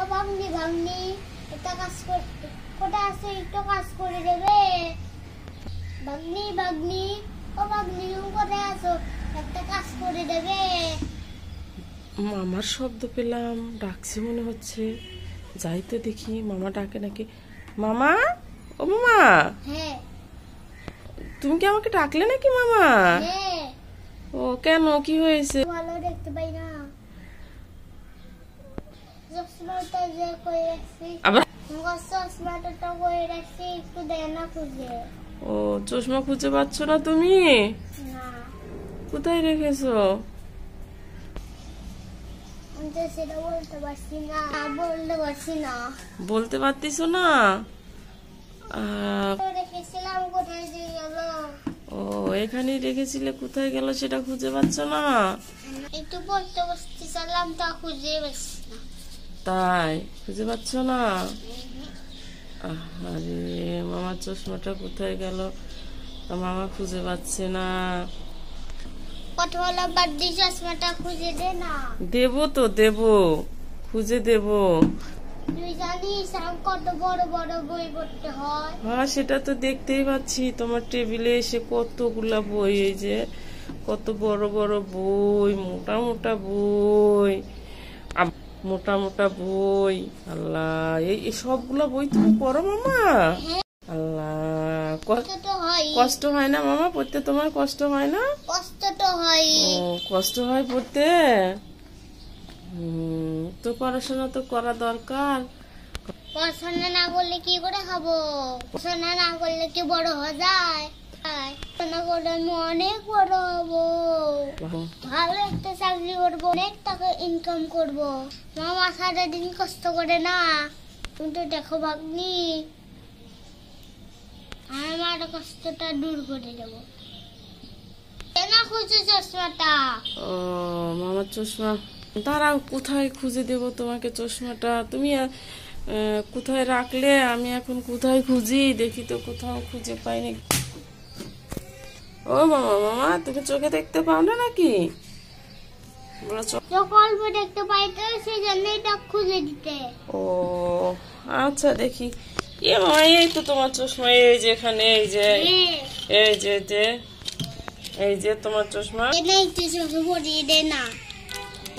ও ভাবনি ভাবনি একটা কাজ করে কোটা আছে একটু কাজ করে দেবে ভাগ্নি ভাগ্নি ও ভাগ্নি তুমি কোথায় আছো একটা কাজ করে দেবে মামার শব্দ পেলাম ডাকছে মনে হচ্ছে যাই তো দেখি মামা ডাকে নাকি মামা ও মামা হ্যাঁ। তুমি কি আমাকে ডাকলে নাকি মামা হ্যাঁ। ও কেন কি হয়েছে ভালো দেখতে পাই না ও চশমা খুঁজে পাচ্ছ না তুমি কোথায় বলতে পারতিস না ও এখানে রেখেছিলে কোথায় গেল সেটা খুঁজে পাচ্ছ না একটু বলতে বসতে চালাম তা খুঁজে পাচ্ছি না তাই খুঁজে পাচ্ছ না আরে মামার চশমাটা কোথায় গেল মামা খুঁজে পাচ্ছে না দেব তো দেব খুঁজে দেব হ্যাঁ সেটা তো দেখতেই পাচ্ছি তোমার টেবিলে এসে কতগুলা বই এই যে কত বড় বড় বই মোটা মোটা বই মোটা মোটা বই আল্লাহ এই সবগুলা বই তুমি পড়ো মামা আল্লাহ কষ্ট হয় না মামা পড়তে তোমার কষ্ট হয় না কষ্ট হয় কষ্ট হয় পড়তে তো পড়াশোনা তো করা দরকার পড়াশোনা না করলে কি করে খাবো পড়াশোনা না করলে কি বড় হওয়া যায় পড়াশোনা করে অনেক বড় হবো ভালো একটা চাকরি অনেক টাকা ইনকাম মামা সারা দিন কষ্ট করে না তুমি তো দেখো আমার কষ্টটা দূর করে দেবো খুঁজে চশমাটা ও মামার চশমা দাঁড়াও কোথায় খুঁজে দেব তোমাকে চশমাটা তুমি কোথায় রাখলে আমি এখন কোথায় খুঁজি দেখি তো কোথাও খুঁজে পাইনি ও মামা মামা তুমি চোখে দেখতে পাও না নাকি চোখ অল্প দেখতে পাই তো সেই জন্যই ডাক খুলে ও আচ্ছা দেখি এ মামা এই তো তোমার চশমা এই যে এখানে এই যে হ্যাঁ। এই যে যে এই যে তোমার চশমা পরিয়ে দে না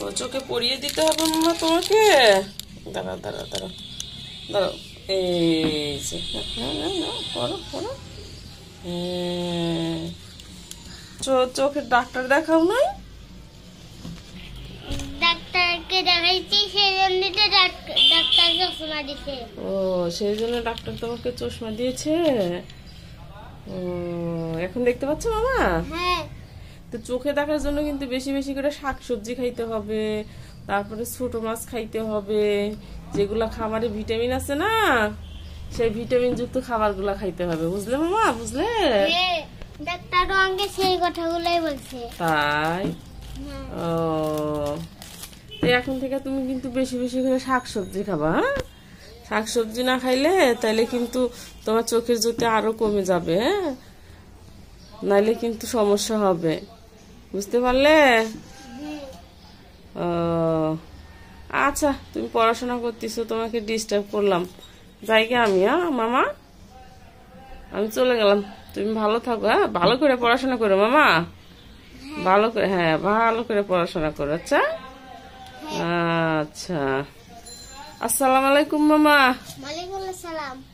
ও চোখে পরিয়ে দিতে হবে মামা তোমাকে দাঁড়া দাঁড়া দাঁড়া দাঁড়াও এই যে করো করো হ্যাঁ, হ্যাঁ, হ্যাঁ চোখের ডাক্তার দেখাও নাই ও সেই জন্য ডাক্তার তোমাকে চশমা দিয়েছে ও এখন দেখতে মামা হ্যাঁ। তো চোখে দেখার জন্য কিন্তু বেশি বেশি করে শাকসবজি খাইতে হবে তারপরে ছোট মাছ খাইতে হবে যেগুলো খাবারে ভিটামিন আছে না সেই ভিটামিন যুক্ত খাবারগুলো খাইতে হবে বুঝলে মামা বুঝলে হ্যাঁ। ডাক্তারও আমাকে সেই কথাগুলোই বলছে তাই হ্যাঁ। ও এখন থেকে তুমি কিন্তু বেশি বেশি করে শাকসবজি খাবা হ্যাঁ শাকসবজি না খাইলে তাহলে কিন্তু তোমার চোখের জ্যোতি আরও কমে যাবে হ্যাঁ? নাইলে কিন্তু সমস্যা হবে বুঝতে পারলে ও আচ্ছা তুমি পড়াশোনা করতেছো তোমাকে ডিস্টার্ব করলাম যাই গে আমি হ্যাঁ মামা আমি চলে গেলাম তুমি ভালো থাকো হ্যাঁ ভালো করে পড়াশোনা করো মামা হ্যাঁ। ভালো করে হ্যাঁ ভালো করে পড়াশোনা করো আচ্ছা হ্যাঁ। আচ্ছা আসসালামু আলাইকুম মামা